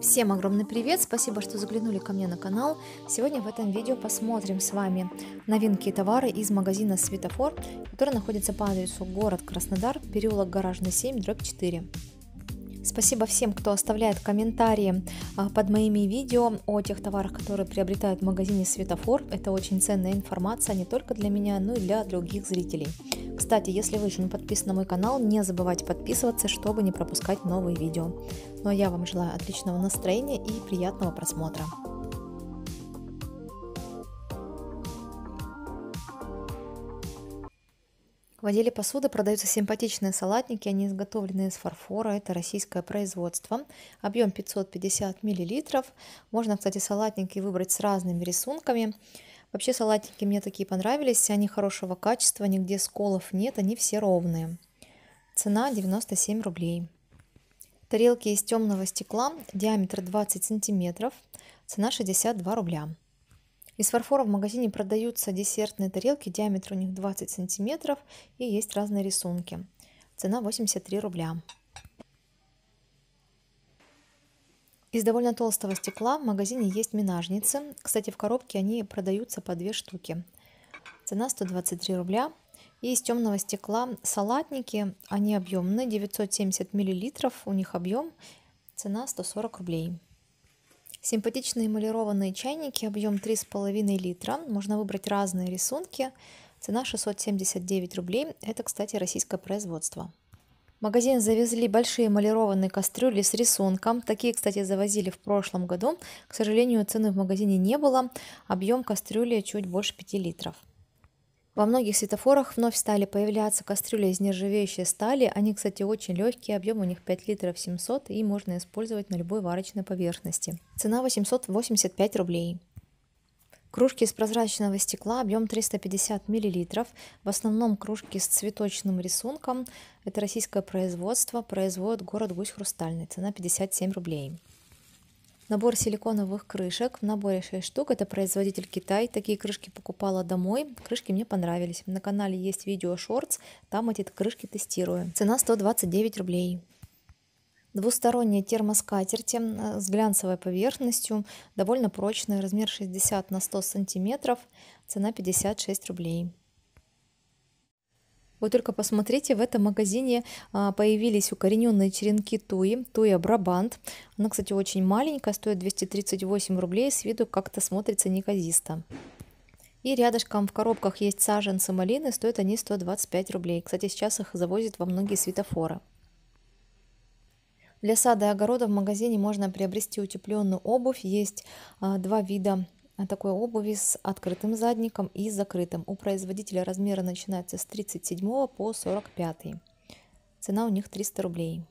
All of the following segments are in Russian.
Всем огромный привет, спасибо, что заглянули ко мне на канал. Сегодня в этом видео посмотрим с вами новинки и товары из магазина Светофор, который находится по адресу город Краснодар, переулок Гаражный 7, дробь 4. Спасибо всем, кто оставляет комментарии а, под моими видео о тех товарах, которые приобретают в магазине Светофор. Это очень ценная информация не только для меня, но и для других зрителей. Кстати, если вы еще не подписаны на мой канал, не забывайте подписываться, чтобы не пропускать новые видео. Ну а я вам желаю отличного настроения и приятного просмотра. В отделе посуды продаются симпатичные салатники, они изготовлены из фарфора, это российское производство. Объем 550 мл. Можно, кстати, салатники выбрать с разными рисунками. Вообще салатники мне такие понравились, они хорошего качества, нигде сколов нет, они все ровные. Цена 97 рублей. Тарелки из темного стекла, диаметр 20 см, цена 62 рубля. Из фарфора в магазине продаются десертные тарелки, диаметр у них 20 сантиметров и есть разные рисунки. Цена 83 рубля. Из довольно толстого стекла в магазине есть минажницы. Кстати, в коробке они продаются по две штуки. Цена 123 рубля. И из темного стекла салатники, они объемные, 970 миллилитров у них объем, цена 140 рублей. Симпатичные эмалированные чайники, объем 3,5 литра. Можно выбрать разные рисунки. Цена 679 рублей. Это, кстати, российское производство. В магазин завезли большие эмалированные кастрюли с рисунком. Такие, кстати, завозили в прошлом году. К сожалению, цены в магазине не было. Объем кастрюли чуть больше 5 литров. Во многих светофорах вновь стали появляться кастрюли из нержавеющей стали. Они, кстати, очень легкие, объем у них 5 литров 700 и можно использовать на любой варочной поверхности. Цена 885 рублей. Кружки из прозрачного стекла, объем 350 мл, в основном кружки с цветочным рисунком. Это российское производство, производит город Гусь Хрустальный, цена 57 рублей. Набор силиконовых крышек. В наборе 6 штук. Это производитель Китай. Такие крышки покупала домой. Крышки мне понравились. На канале есть видео шортс. Там эти крышки тестирую. Цена 129 рублей. Двусторонняя термоскатерти э, с глянцевой поверхностью, довольно прочная, размер 60 на 100 сантиметров, цена 56 рублей. Вот только посмотрите, в этом магазине а, появились укорененные черенки туи, туи брабант. Она, кстати, очень маленькая, стоит 238 рублей, с виду как-то смотрится неказисто. И рядышком в коробках есть саженцы малины, стоят они 125 рублей. Кстати, сейчас их завозят во многие светофоры. Для сада и огорода в магазине можно приобрести утепленную обувь. Есть а, два вида такой обуви с открытым задником и закрытым. У производителя размеры начинаются с 37 по 45. Цена у них 300 рублей.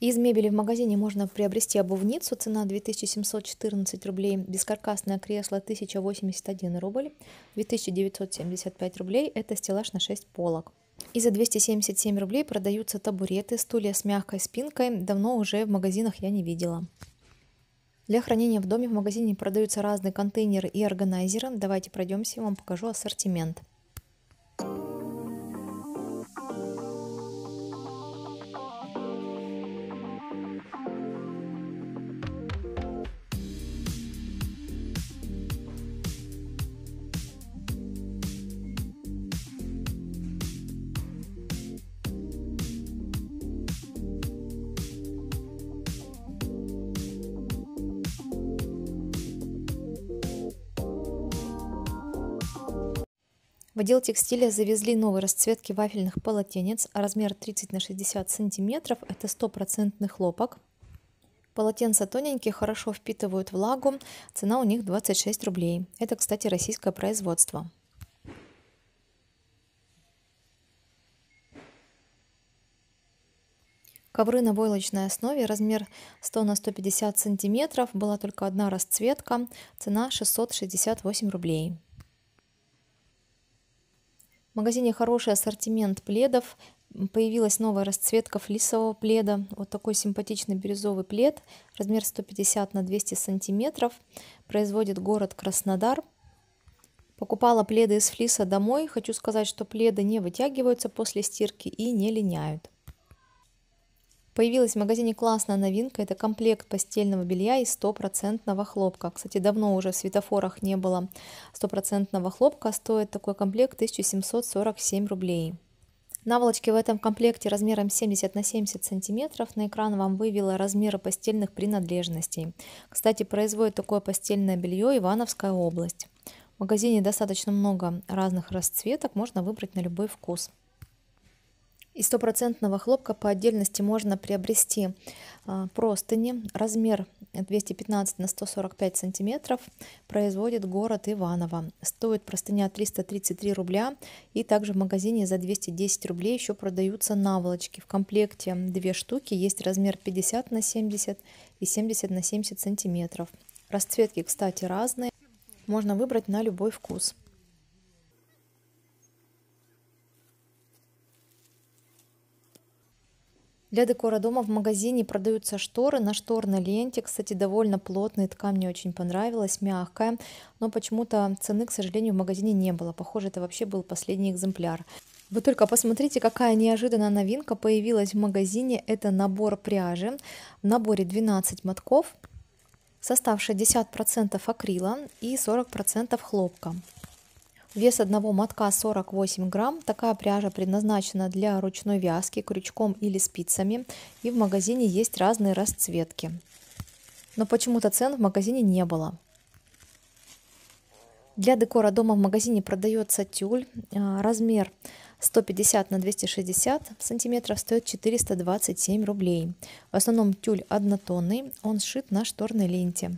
Из мебели в магазине можно приобрести обувницу, цена 2714 рублей, бескаркасное кресло 1081 рубль, 2975 рублей, это стеллаж на 6 полок. И за 277 рублей продаются табуреты, стулья с мягкой спинкой. Давно уже в магазинах я не видела. Для хранения в доме в магазине продаются разные контейнеры и органайзеры. Давайте пройдемся, я вам покажу ассортимент. В отдел текстиля завезли новые расцветки вафельных полотенец, размер 30 на 60 сантиметров, это стопроцентный хлопок. Полотенца тоненькие, хорошо впитывают влагу, цена у них 26 рублей. Это, кстати, российское производство. Ковры на войлочной основе, размер 100 на 150 сантиметров, была только одна расцветка, цена 668 рублей магазине хороший ассортимент пледов. Появилась новая расцветка флисового пледа. Вот такой симпатичный бирюзовый плед. Размер 150 на 200 сантиметров. Производит город Краснодар. Покупала пледы из флиса домой. Хочу сказать, что пледы не вытягиваются после стирки и не линяют. Появилась в магазине классная новинка, это комплект постельного белья из стопроцентного хлопка. Кстати, давно уже в светофорах не было стопроцентного хлопка, стоит такой комплект 1747 рублей. Наволочки в этом комплекте размером 70 на 70 сантиметров. На экран вам вывела размеры постельных принадлежностей. Кстати, производит такое постельное белье Ивановская область. В магазине достаточно много разных расцветок, можно выбрать на любой вкус. И стопроцентного хлопка по отдельности можно приобрести а, простыни. Размер 215 на 145 сантиметров производит город Иваново. Стоит простыня 333 рубля и также в магазине за 210 рублей еще продаются наволочки. В комплекте две штуки есть размер 50 на 70 и 70 на 70 сантиметров. Расцветки, кстати, разные. Можно выбрать на любой вкус. Для декора дома в магазине продаются шторы на шторной ленте. Кстати, довольно плотная ткань мне очень понравилась, мягкая. Но почему-то цены, к сожалению, в магазине не было. Похоже, это вообще был последний экземпляр. Вы только посмотрите, какая неожиданная новинка появилась в магазине. Это набор пряжи. В наборе 12 мотков, состав 60% акрила и 40% хлопка. Вес одного мотка 48 грамм. Такая пряжа предназначена для ручной вязки крючком или спицами. И в магазине есть разные расцветки. Но почему-то цен в магазине не было. Для декора дома в магазине продается тюль. А, размер 150 на 260 сантиметров стоит 427 рублей. В основном тюль однотонный, он сшит на шторной ленте.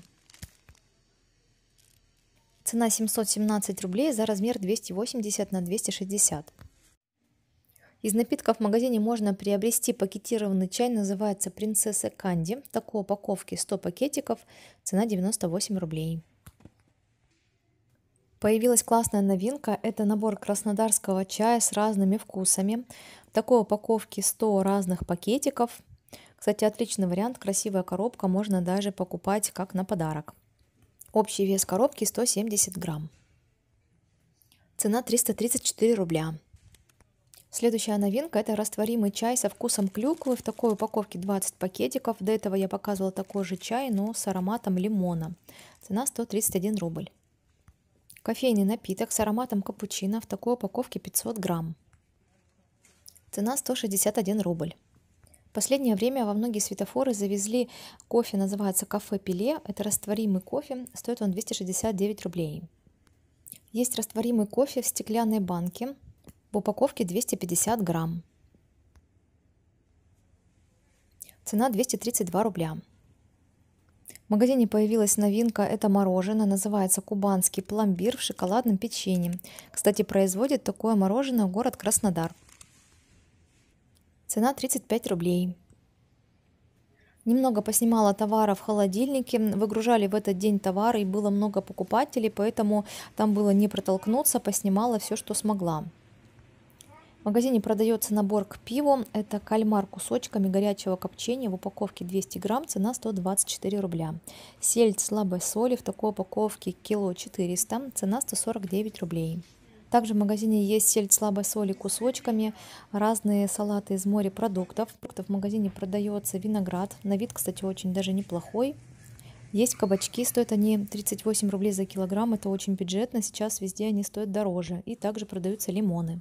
Цена 717 рублей за размер 280 на 260. Из напитков в магазине можно приобрести пакетированный чай, называется «Принцесса Канди». В такой упаковке 100 пакетиков, цена 98 рублей. Появилась классная новинка, это набор краснодарского чая с разными вкусами. В такой упаковке 100 разных пакетиков. Кстати, отличный вариант, красивая коробка, можно даже покупать как на подарок. Общий вес коробки 170 грамм. Цена 334 рубля. Следующая новинка – это растворимый чай со вкусом клюквы. В такой упаковке 20 пакетиков. До этого я показывала такой же чай, но с ароматом лимона. Цена 131 рубль. Кофейный напиток с ароматом капучино в такой упаковке 500 грамм. Цена 161 рубль последнее время во многие светофоры завезли кофе, называется кафе Пеле. Это растворимый кофе, стоит он 269 рублей. Есть растворимый кофе в стеклянной банке, в упаковке 250 грамм. Цена 232 рубля. В магазине появилась новинка, это мороженое, называется кубанский пломбир в шоколадном печенье. Кстати, производит такое мороженое город Краснодар. Цена 35 рублей. Немного поснимала товара в холодильнике, выгружали в этот день товары и было много покупателей, поэтому там было не протолкнуться, поснимала все, что смогла. В магазине продается набор к пиву, это кальмар кусочками горячего копчения в упаковке 200 грамм, цена 124 рубля. Сельдь слабой соли в такой упаковке кило 400, цена 149 рублей. Также в магазине есть сельдь слабой соли кусочками, разные салаты из морепродуктов. В магазине продается виноград, на вид, кстати, очень даже неплохой. Есть кабачки, стоят они 38 рублей за килограмм, это очень бюджетно, сейчас везде они стоят дороже. И также продаются лимоны.